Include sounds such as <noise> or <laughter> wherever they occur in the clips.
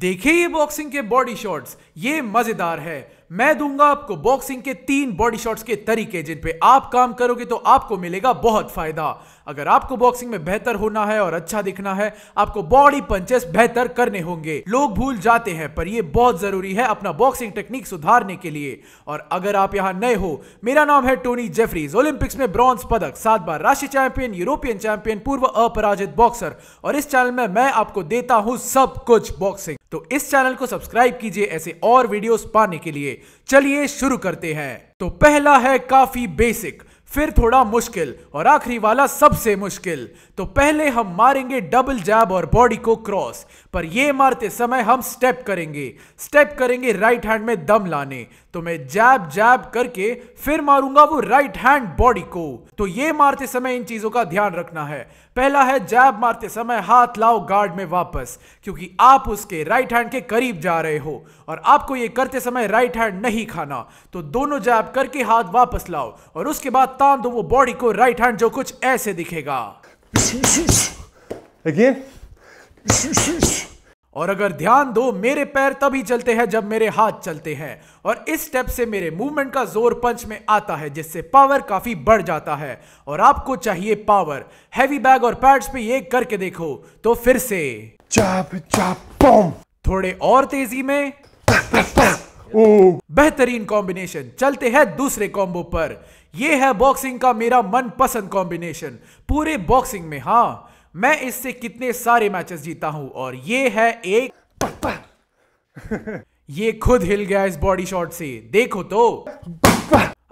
देखे ये बॉक्सिंग के बॉडी शॉट्स ये मजेदार है मैं दूंगा आपको बॉक्सिंग के तीन बॉडी शॉट्स के तरीके जिन पे आप काम करोगे तो आपको मिलेगा बहुत फायदा अगर आपको बॉक्सिंग में बेहतर होना है और अच्छा दिखना है आपको बॉडी पंचेस बेहतर करने होंगे लोग भूल जाते हैं पर यह बहुत जरूरी है अपना बॉक्सिंग टेक्निक सुधारने के लिए और अगर आप यहां नए हो मेरा नाम है टोनी जेफरीज ओलंपिक्स में ब्रॉन्ज पदक सात बार राष्ट्रीय चैंपियन यूरोपियन चैंपियन पूर्व अपराजित बॉक्सर और इस चैनल में मैं आपको देता हूं सब कुछ बॉक्सिंग तो इस चैनल को सब्सक्राइब कीजिए ऐसे और वीडियोस पाने के लिए चलिए शुरू करते हैं तो पहला है काफी बेसिक फिर थोड़ा मुश्किल और आखिरी वाला सबसे मुश्किल तो पहले हम मारेंगे डबल जैब और बॉडी को क्रॉस पर यह मारते समय हम स्टेप करेंगे स्टेप करेंगे राइट हैंड में दम लाने तो मैं जैब जैब करके फिर मारूंगा वो राइट हैंड बॉडी को तो ये मारते समय इन चीजों का ध्यान रखना है पहला है जैब मारते समय हाथ लाओ गार्ड में वापस क्योंकि आप उसके राइट हैंड के करीब जा रहे हो और आपको ये करते समय राइट हैंड नहीं खाना तो दोनों जैब करके हाथ वापस लाओ और उसके बाद तान दो वो बॉडी को राइट हैंड जो कुछ ऐसे दिखेगा और अगर ध्यान दो मेरे पैर तभी चलते हैं जब मेरे हाथ चलते हैं और इस स्टेप से मेरे मूवमेंट का जोर पंच में आता है जिससे पावर काफी बढ़ जाता है और आपको चाहिए पावर हैवी बैग और पैड्स पे ये करके देखो तो फिर से चाप चाप बम थोड़े और तेजी में बेहतरीन कॉम्बिनेशन चलते हैं दूसरे कॉम्बो पर यह है बॉक्सिंग का मेरा मनपसंद कॉम्बिनेशन पूरे बॉक्सिंग में हाँ मैं इससे कितने सारे मैचेस जीता हूं और ये है एक <laughs> ये खुद हिल गया इस बॉडी शॉट से देखो तो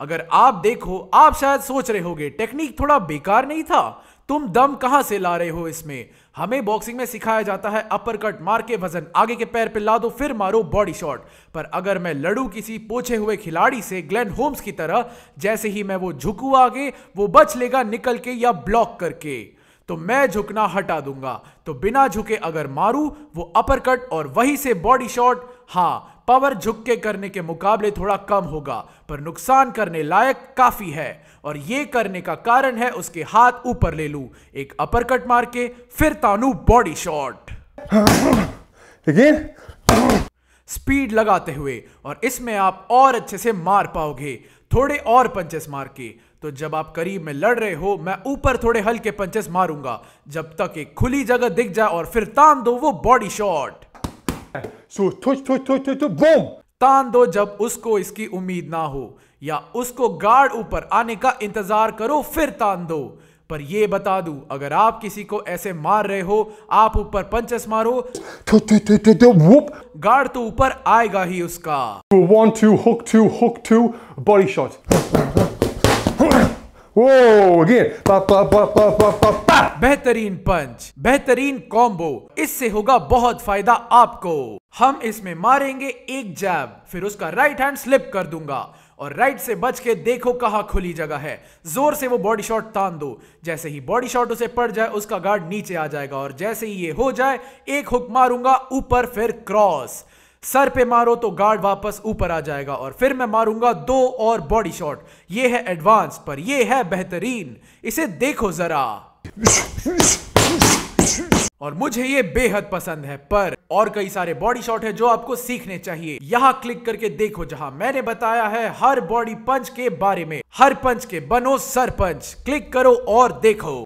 अगर आप देखो आप शायद सोच रहे होगे टेक्निक थोड़ा बेकार नहीं था तुम दम कहां से ला रहे हो इसमें हमें बॉक्सिंग में सिखाया जाता है अपर कट मार के वजन आगे के पैर पे ला दो फिर मारो बॉडी शॉट पर अगर मैं लड़ू किसी पोछे हुए खिलाड़ी से ग्लेन होम्स की तरह जैसे ही मैं वो झुकू आगे वो बच लेगा निकल के या ब्लॉक करके तो मैं झुकना हटा दूंगा तो बिना झुके अगर मारू वो अपर कट और वहीं से बॉडी शॉट हाँ पावर झुक के करने के मुकाबले थोड़ा कम होगा पर नुकसान करने लायक काफी है और ये करने का कारण है उसके हाथ ऊपर ले लू एक अपर कट मार के फिर तानू बॉडी शॉट लेकिन स्पीड लगाते हुए और इसमें आप और अच्छे से मार पाओगे थोड़े और पंचेस मार के तो जब आप करीब में लड़ रहे हो मैं ऊपर थोड़े हल्के पंचेस मारूंगा जब तक एक खुली जगह दिख जाए और फिर तान दो वो बॉडी शॉट बूम तान दो जब उसको इसकी उम्मीद ना हो या उसको गार्ड ऊपर आने का इंतजार करो फिर तान दो पर यह बता दूं अगर आप किसी को ऐसे मार रहे हो आप ऊपर पंचस मारो तो, तो, तो, तो, तो, वुप। गार्ड तो ऊपर आएगा ही उसका one two hook two hook two body shot वो अगेन बेहतरीन पंच बेहतरीन कॉम्बो इससे होगा बहुत फायदा आपको हम इसमें मारेंगे एक जैब फिर उसका राइट हैंड स्लिप कर दूंगा और राइट से बच के देखो कहा खुली जगह है जोर से वो बॉडी शॉट तान दो जैसे ही बॉडी शॉट उसे पड़ जाए उसका गार्ड नीचे आ जाएगा और जैसे ही ये हो जाए एक हुक मारूंगा ऊपर फिर क्रॉस सर पे मारो तो गार्ड वापस ऊपर आ जाएगा और फिर मैं मारूंगा दो और बॉडी शॉट ये है एडवांस पर ये है बेहतरीन इसे देखो जरा और मुझे ये बेहद पसंद है पर और कई सारे बॉडी शॉट है जो आपको सीखने चाहिए यहाँ क्लिक करके देखो जहाँ मैंने बताया है हर बॉडी पंच के बारे में हर पंच के बनो सर पंच क्लिक करो और देखो